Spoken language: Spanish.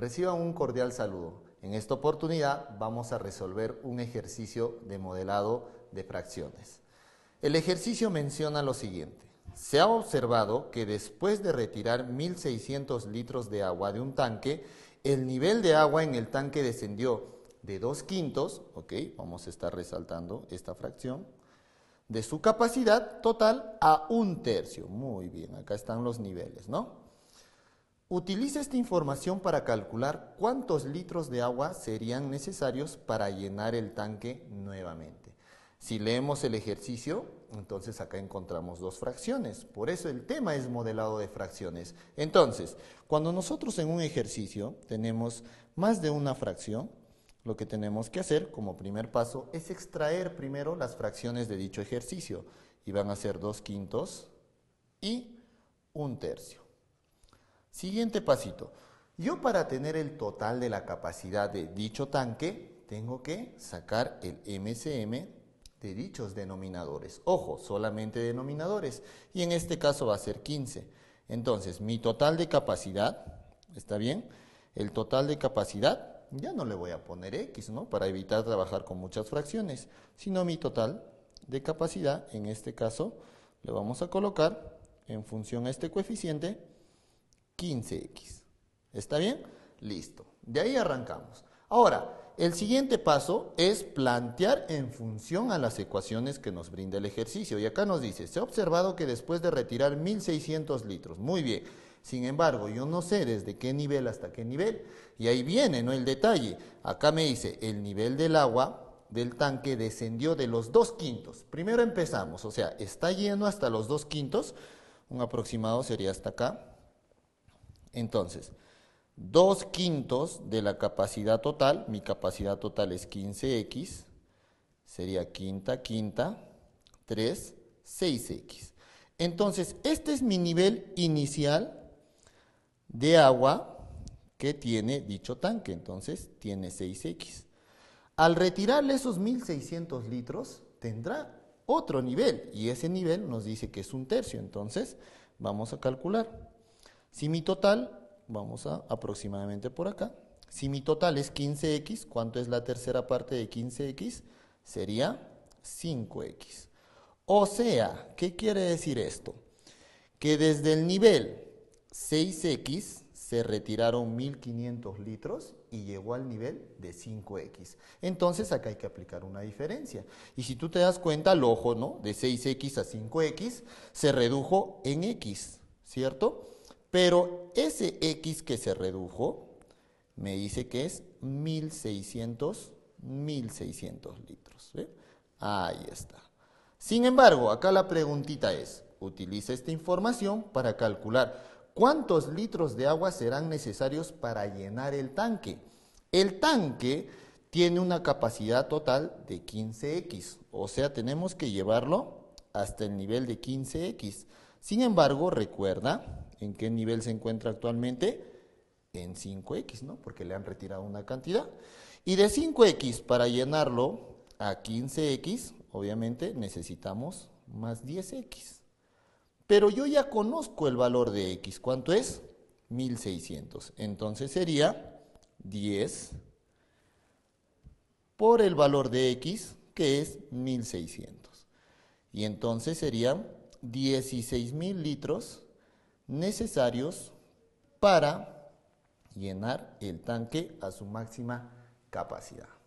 Reciban un cordial saludo. En esta oportunidad vamos a resolver un ejercicio de modelado de fracciones. El ejercicio menciona lo siguiente. Se ha observado que después de retirar 1.600 litros de agua de un tanque, el nivel de agua en el tanque descendió de 2 quintos, ok, vamos a estar resaltando esta fracción, de su capacidad total a un tercio. Muy bien, acá están los niveles, ¿no? Utiliza esta información para calcular cuántos litros de agua serían necesarios para llenar el tanque nuevamente. Si leemos el ejercicio, entonces acá encontramos dos fracciones. Por eso el tema es modelado de fracciones. Entonces, cuando nosotros en un ejercicio tenemos más de una fracción, lo que tenemos que hacer como primer paso es extraer primero las fracciones de dicho ejercicio. Y van a ser dos quintos y un tercio. Siguiente pasito. Yo para tener el total de la capacidad de dicho tanque, tengo que sacar el MCM de dichos denominadores. Ojo, solamente denominadores. Y en este caso va a ser 15. Entonces, mi total de capacidad, ¿está bien? El total de capacidad, ya no le voy a poner X, ¿no? Para evitar trabajar con muchas fracciones, sino mi total de capacidad, en este caso, le vamos a colocar en función a este coeficiente 15x. ¿Está bien? Listo. De ahí arrancamos. Ahora, el siguiente paso es plantear en función a las ecuaciones que nos brinda el ejercicio. Y acá nos dice, se ha observado que después de retirar 1600 litros, muy bien, sin embargo, yo no sé desde qué nivel hasta qué nivel. Y ahí viene, ¿no? El detalle. Acá me dice, el nivel del agua del tanque descendió de los dos quintos. Primero empezamos, o sea, está lleno hasta los dos quintos. Un aproximado sería hasta acá. Entonces, dos quintos de la capacidad total, mi capacidad total es 15x, sería quinta, quinta, 3, 6x. Entonces, este es mi nivel inicial de agua que tiene dicho tanque, entonces tiene 6x. Al retirarle esos 1600 litros, tendrá otro nivel, y ese nivel nos dice que es un tercio, entonces vamos a calcular. Si mi total, vamos a aproximadamente por acá, si mi total es 15x, ¿cuánto es la tercera parte de 15x? Sería 5x. O sea, ¿qué quiere decir esto? Que desde el nivel 6x se retiraron 1500 litros y llegó al nivel de 5x. Entonces acá hay que aplicar una diferencia. Y si tú te das cuenta, el ojo, ¿no? De 6x a 5x se redujo en x, ¿cierto? Pero ese X que se redujo me dice que es 1600, 1600 litros. Ahí está. Sin embargo, acá la preguntita es, utiliza esta información para calcular cuántos litros de agua serán necesarios para llenar el tanque. El tanque tiene una capacidad total de 15X, o sea, tenemos que llevarlo hasta el nivel de 15X. Sin embargo, recuerda en qué nivel se encuentra actualmente, en 5X, ¿no? Porque le han retirado una cantidad. Y de 5X para llenarlo a 15X, obviamente necesitamos más 10X. Pero yo ya conozco el valor de X, ¿cuánto es? 1600. Entonces sería 10 por el valor de X, que es 1600. Y entonces serían 16.000 litros necesarios para llenar el tanque a su máxima capacidad.